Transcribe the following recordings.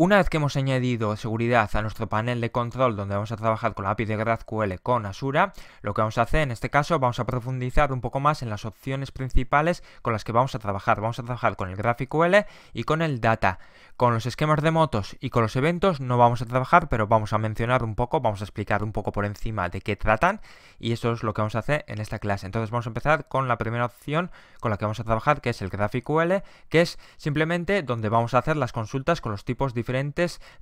Una vez que hemos añadido seguridad a nuestro panel de control donde vamos a trabajar con la API de GraphQL con Asura, lo que vamos a hacer en este caso vamos a profundizar un poco más en las opciones principales con las que vamos a trabajar. Vamos a trabajar con el GraphQL y con el Data. Con los esquemas de motos y con los eventos no vamos a trabajar, pero vamos a mencionar un poco, vamos a explicar un poco por encima de qué tratan y eso es lo que vamos a hacer en esta clase. Entonces vamos a empezar con la primera opción con la que vamos a trabajar, que es el GraphQL, que es simplemente donde vamos a hacer las consultas con los tipos diferentes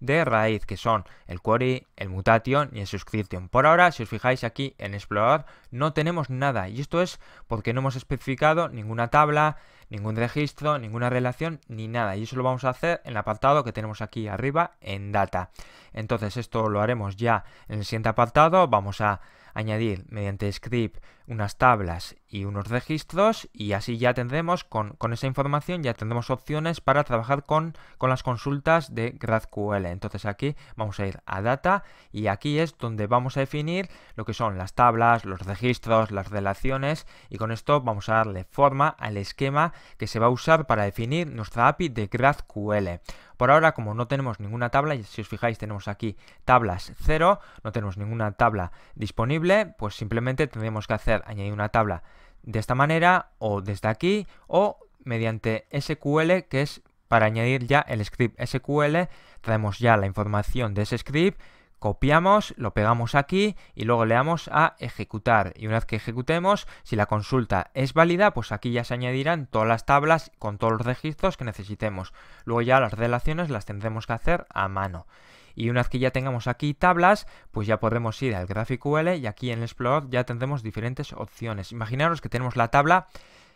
de raíz, que son el query, el mutation y el subscription. Por ahora, si os fijáis aquí en Explorador, no tenemos nada. Y esto es porque no hemos especificado ninguna tabla, ningún registro, ninguna relación, ni nada. Y eso lo vamos a hacer en el apartado que tenemos aquí arriba en Data. Entonces esto lo haremos ya en el siguiente apartado. Vamos a añadir mediante script unas tablas y unos registros y así ya tendremos con, con esa información ya tendremos opciones para trabajar con, con, las consultas de GraphQL. Entonces aquí vamos a ir a data y aquí es donde vamos a definir lo que son las tablas, los registros, las relaciones y con esto vamos a darle forma al esquema que se va a usar para definir nuestra API de GraphQL. Por ahora, como no tenemos ninguna tabla, y si os fijáis tenemos aquí tablas 0, no tenemos ninguna tabla disponible, pues simplemente tendremos que hacer añadir una tabla de esta manera o desde aquí o mediante SQL que es para añadir ya el script SQL, traemos ya la información de ese script, copiamos, lo pegamos aquí y luego le damos a ejecutar. Y una vez que ejecutemos, si la consulta es válida, pues aquí ya se añadirán todas las tablas con todos los registros que necesitemos. Luego ya las relaciones las tendremos que hacer a mano. Y una vez que ya tengamos aquí tablas, pues ya podremos ir al GraphQL y aquí en el Explorer ya tendremos diferentes opciones. Imaginaros que tenemos la tabla,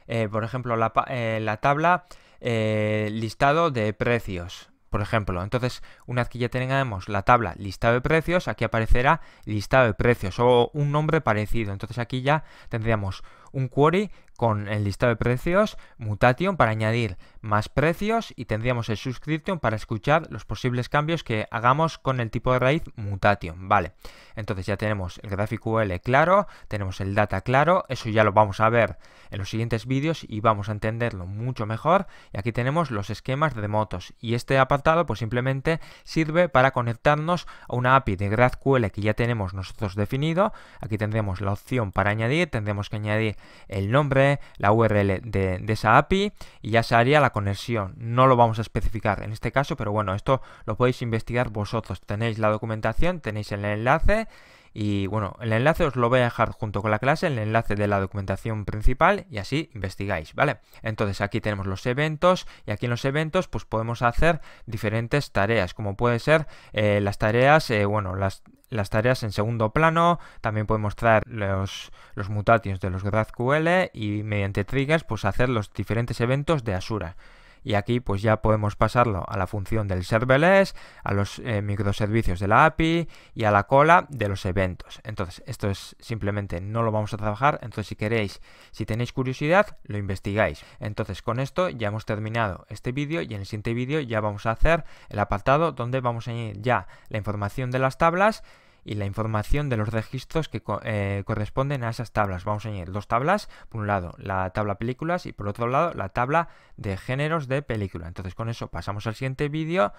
eh, por ejemplo, la, eh, tabla eh, listado de precios, por ejemplo. Entonces, una vez que ya tengamos la tabla listado de precios, aquí aparecerá listado de precios o un nombre parecido. Entonces aquí ya tendríamos un query con el listado de precios, mutation para añadir más precios y tendríamos el subscription para escuchar los posibles cambios que hagamos con el tipo de raíz mutation, ¿vale? Entonces ya tenemos el GraphQL claro, tenemos el data claro, eso ya lo vamos a ver en los siguientes vídeos y vamos a entenderlo mucho mejor. Y aquí tenemos los esquemas de motos y este apartado pues simplemente sirve para conectarnos a una API de GraphQL que ya tenemos nosotros definido. Aquí tendremos la opción para añadir, tendremos que añadir el nombre, la URL de, esa API y ya se haría la conexión. No lo vamos a especificar en este caso, pero bueno, esto lo podéis investigar vosotros. Tenéis la documentación, tenéis el enlace y bueno, el enlace os lo voy a dejar junto con la clase, el enlace de la documentación principal y así investigáis, ¿vale? Entonces aquí tenemos los eventos y aquí en los eventos pues podemos hacer diferentes tareas, como puede ser eh, las tareas, eh, bueno, las las tareas en segundo plano, también podemos traer los, los mutatios de los GraphQL y mediante triggers pues hacer los diferentes eventos de Asura y aquí pues ya podemos pasarlo a la función del serverless, a los eh, microservicios de la API y a la cola de los eventos. Entonces esto es simplemente no lo vamos a trabajar, entonces si queréis, si tenéis curiosidad, lo investigáis. Entonces con esto ya hemos terminado este vídeo y en el siguiente vídeo ya vamos a hacer el apartado donde vamos a añadir ya la información de las tablas y la información de los registros que eh, corresponden a esas tablas. Vamos a añadir dos tablas, por un lado la tabla películas y por otro lado la tabla de géneros de película. Entonces con eso pasamos al siguiente vídeo